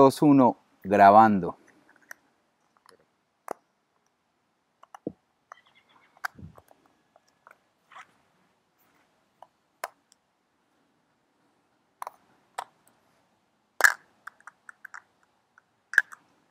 2, 1, grabando.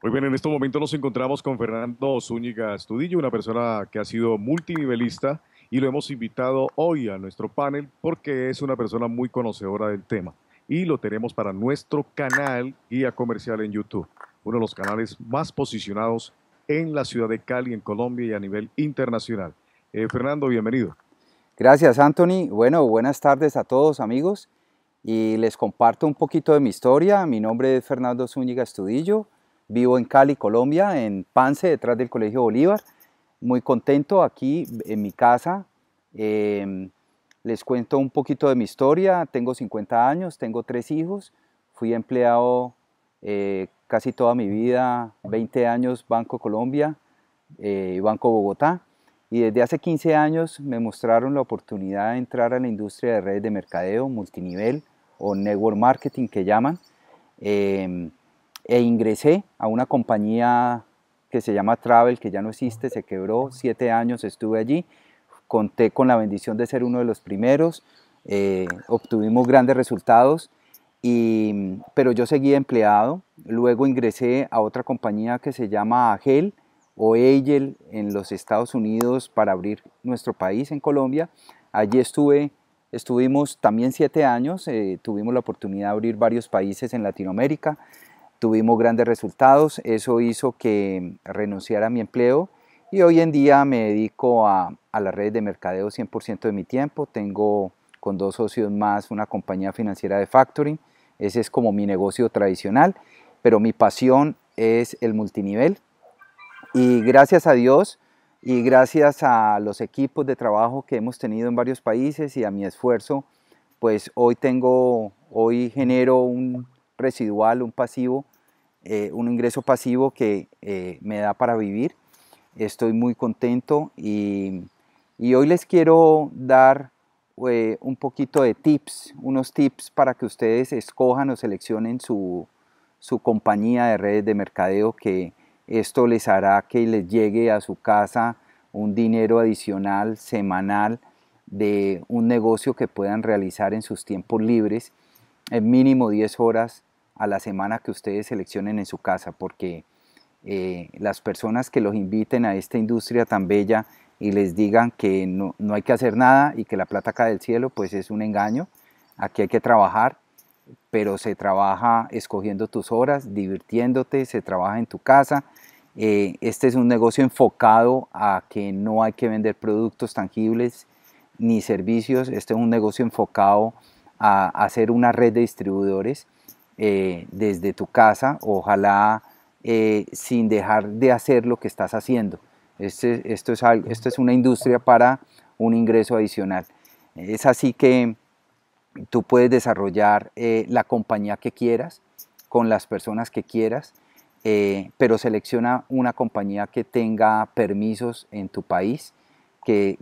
Muy bien, en este momento nos encontramos con Fernando Zúñiga Estudillo, una persona que ha sido multinivelista y lo hemos invitado hoy a nuestro panel porque es una persona muy conocedora del tema y lo tenemos para nuestro canal Guía Comercial en YouTube, uno de los canales más posicionados en la ciudad de Cali, en Colombia y a nivel internacional. Eh, Fernando, bienvenido. Gracias, Anthony. Bueno, buenas tardes a todos, amigos. Y les comparto un poquito de mi historia. Mi nombre es Fernando Zúñiga Estudillo. Vivo en Cali, Colombia, en Pance, detrás del Colegio Bolívar. Muy contento aquí en mi casa. Em, les cuento un poquito de mi historia. Tengo 50 años, tengo tres hijos. Fui empleado eh, casi toda mi vida, 20 años Banco Colombia eh, y Banco Bogotá. Y desde hace 15 años me mostraron la oportunidad de entrar a la industria de redes de mercadeo, multinivel o network marketing que llaman. Em, e ingresé a una compañía que se llama Travel, que ya no existe, se quebró, siete años estuve allí conté con la bendición de ser uno de los primeros, eh, obtuvimos grandes resultados, pero yo seguí empleado, luego ingresé a otra compañía que se llama Agel o Agel en los Estados Unidos para abrir nuestro país en Colombia. Allí estuve, estuvimos también siete años, eh, tuvimos la oportunidad de abrir varios países en Latinoamérica, tuvimos grandes resultados, eso hizo que renunciara a mi empleo y hoy en día me dedico a, a las redes de mercadeo 100% de mi tiempo. Tengo con dos socios más una compañía financiera de factoring. Ese es como mi negocio tradicional, pero mi pasión es el multinivel. Y gracias a Dios, y gracias a los equipos de trabajo que hemos tenido en varios países y a mi esfuerzo, pues hoy tengo, hoy genero un residual, un pasivo, eh, un ingreso pasivo que eh, me da para vivir estoy muy contento y, hoy les quiero dar eh, un poquito de tips, unos tips para que ustedes escojan o seleccionen su, compañía de redes de mercadeo que esto les hará que les llegue a su casa un dinero adicional semanal de un negocio que puedan realizar en sus tiempos libres, en mínimo 10 horas a la semana que ustedes seleccionen en su casa, porque eh, las personas que los inviten a esta industria tan bella y les digan que no, hay que hacer nada y que la plata cae del cielo, pues es un engaño. Aquí hay que trabajar, pero se trabaja escogiendo tus horas, divirtiéndote, se trabaja en tu casa. Eh, este es un negocio enfocado a que no hay que vender productos tangibles ni servicios. Este es un negocio enfocado a hacer una red de distribuidores eh, desde tu casa. Ojalá eh, sin dejar de hacer lo que estás haciendo. Este, esto, es una industria para un ingreso adicional. Es así que tú puedes desarrollar eh, la compañía que quieras, con las personas que quieras, eh, pero selecciona una compañía que tenga permisos en tu país, que,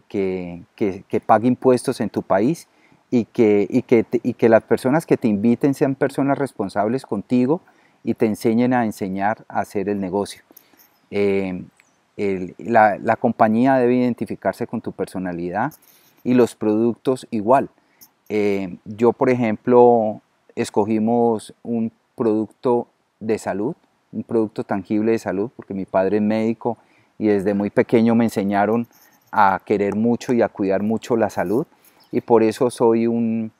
pague impuestos en tu país y que las personas que te inviten sean personas responsables contigo y te enseñen a enseñar a hacer el negocio. Eh, la, compañía debe identificarse con tu personalidad y los productos igual. Eh, yo, por ejemplo, escogimos un producto de salud, un producto tangible de salud, porque mi padre es médico y desde muy pequeño me enseñaron a querer mucho y a cuidar mucho la salud y por eso soy un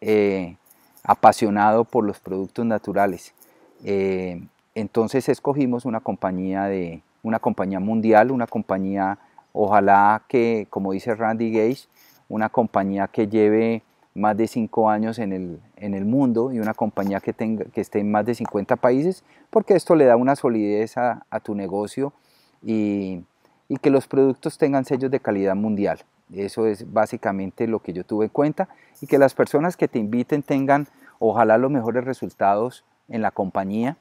eh, apasionado por los productos naturales. Eh, entonces escogimos una compañía, de, una compañía mundial, una compañía, ojalá que, como dice Randy Gage, una compañía que lleve más de cinco años en el, mundo y una compañía que, tenga, esté en más de 50 países, porque esto le da una solidez a, tu negocio y, y que los productos tengan sellos de calidad mundial. Eso es básicamente lo que yo tuve en cuenta y que las personas que te inviten tengan ojalá los mejores resultados en la compañía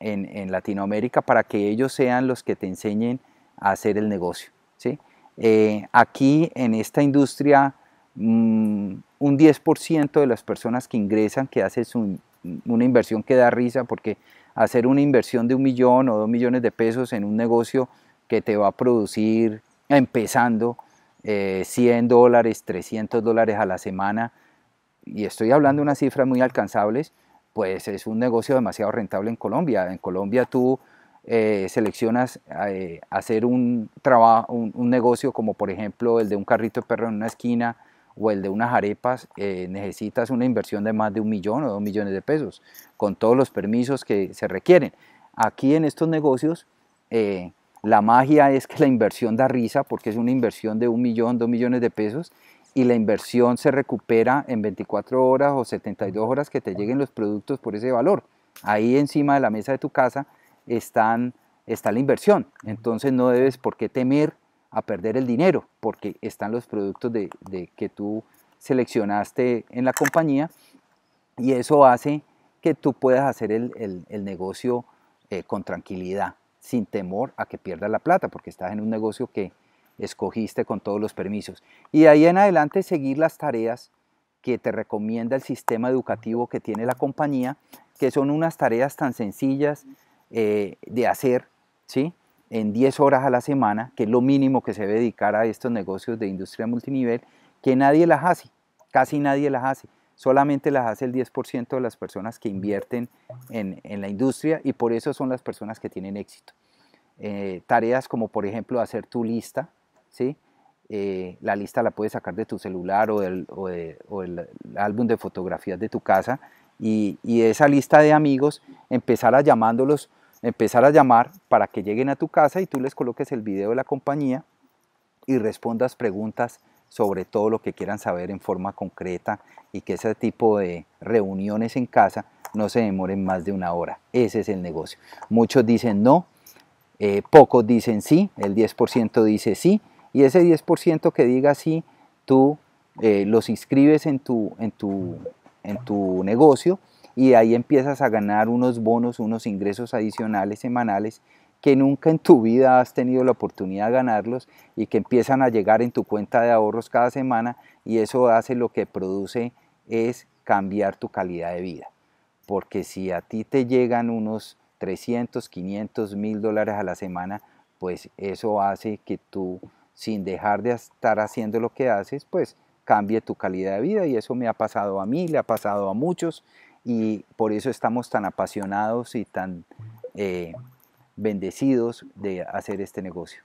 en, Latinoamérica para que ellos sean los que te enseñen a hacer el negocio. ¿sí? Eh, aquí en esta industria, mm, un 10% de las personas que ingresan, que hacen una inversión que da risa, porque hacer una inversión de un millón o dos millones de pesos en un negocio que te va a producir empezando 100 eh, dólares, 300 dólares a la semana, y estoy hablando de unas cifras muy alcanzables, pues es un negocio demasiado rentable en Colombia. En Colombia tú eh, seleccionas eh, hacer un, trabajo, un, negocio como por ejemplo el de un carrito de perro en una esquina o el de unas arepas, eh, necesitas una inversión de más de un millón o dos millones de pesos, con todos los permisos que se requieren. Aquí en estos negocios, la magia es que la inversión da risa porque es una inversión de un millón, dos millones de pesos y la inversión se recupera en 24 horas o 72 horas que te lleguen los productos por ese valor. Ahí encima de la mesa de tu casa están, está la inversión. Entonces no debes por qué temer a perder el dinero porque están los productos de, que tú seleccionaste en la compañía y eso hace que tú puedas hacer el, negocio eh, con tranquilidad, sin temor a que pierdas la plata, porque estás en un negocio que escogiste con todos los permisos. Y ahí en adelante seguir las tareas que te recomienda el sistema educativo que tiene la compañía, que son unas tareas tan sencillas eh, de hacer, ¿sí? En 10 horas a la semana, que es lo mínimo que se debe dedicar a estos negocios de industria multinivel, que nadie las hace, casi nadie las hace. Solamente las hace el 10% de las personas que invierten en, la industria y por eso son las personas que tienen éxito. Eh, tareas como, por ejemplo, hacer tu lista, ¿sí? Eh, la lista la puedes sacar de tu celular o del el álbum de fotografías de tu casa y, esa lista de amigos empezar a llamándolos, empezar a llamar para que lleguen a tu casa y tú les coloques el video de la compañía y respondas preguntas sobre todo lo que quieran saber en forma concreta y que ese tipo de reuniones en casa no se demoren más de una hora. Ese es el negocio. Muchos dicen no, eh, pocos dicen sí, el 10% dice sí, y ese 10% que diga sí, tú eh, los inscribes en tu, en, tu, en tu negocio y ahí empiezas a ganar unos bonos, unos ingresos adicionales semanales que nunca en tu vida has tenido la oportunidad de ganarlos y que empiezan a llegar en tu cuenta de ahorros cada semana y eso hace lo que produce es cambiar tu calidad de vida. Porque si a ti te llegan unos 300, 500, 1000 dólares a la semana, pues eso hace que tú sin dejar de estar haciendo lo que haces, pues cambie tu calidad de vida y eso me ha pasado a mí, le ha pasado a muchos y por eso estamos tan apasionados y tan eh, bendecidos de hacer este negocio.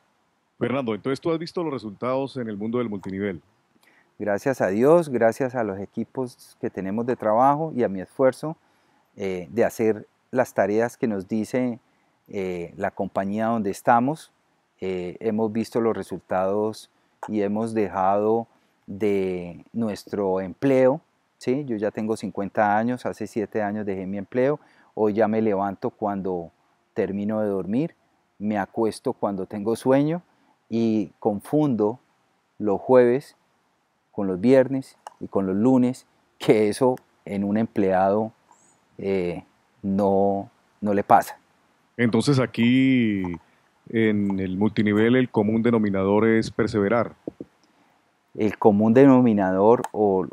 Fernando, entonces tú has visto los resultados en el mundo del multinivel. Gracias a Dios, gracias a los equipos que tenemos de trabajo y a mi esfuerzo eh, de hacer las tareas que nos dice eh, la compañía donde estamos, eh, hemos visto los resultados y hemos dejado de nuestro empleo. ¿sí? Yo ya tengo 50 años, hace 7 años dejé mi empleo, hoy ya me levanto cuando termino de dormir, me acuesto cuando tengo sueño y confundo los jueves con los viernes y con los lunes, que eso en un empleado eh, no le pasa. Entonces aquí en el multinivel el común denominador es perseverar. El común denominador, o,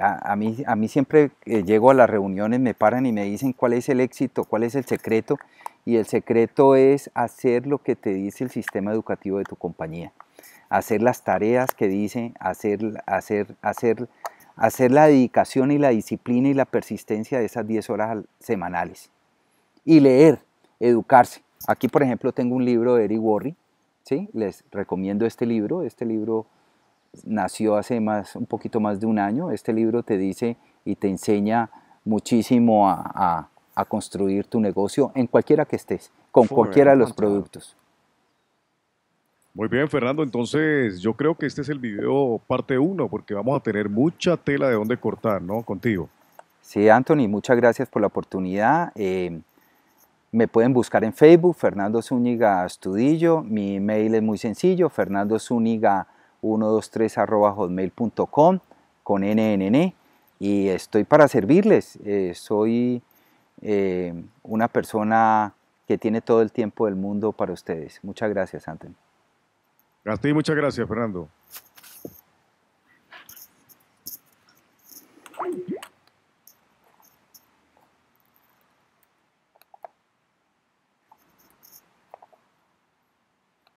a, mí, siempre eh, llego a las reuniones, me paran y me dicen cuál es el éxito, cuál es el secreto, y el secreto es hacer lo que te dice el sistema educativo de tu compañía, hacer las tareas que dice, hacer, hacer, hacer, hacer la dedicación y la disciplina y la persistencia de esas 10 horas semanales. Y leer, educarse Aquí, por ejemplo, tengo un libro de Eric Worry, ¿sí? Les recomiendo este libro. Este libro nació hace más, un poquito más de un año. Este libro te dice y te enseña muchísimo a, construir tu negocio en cualquiera que estés, con cualquiera de los productos. Muy bien, Fernando. Entonces, yo creo que este es el video parte uno, porque vamos a tener mucha tela de dónde cortar, ¿no? Contigo. Sí, Anthony, muchas gracias por la oportunidad. Eh, me pueden buscar en Facebook, Fernando Zúñiga Astudillo. Mi email es muy sencillo, fernandozúñiga123 con NNN. Y estoy para servirles. Eh, soy eh, una persona que tiene todo el tiempo del mundo para ustedes. Muchas gracias, Anthony. A ti muchas gracias, Fernando.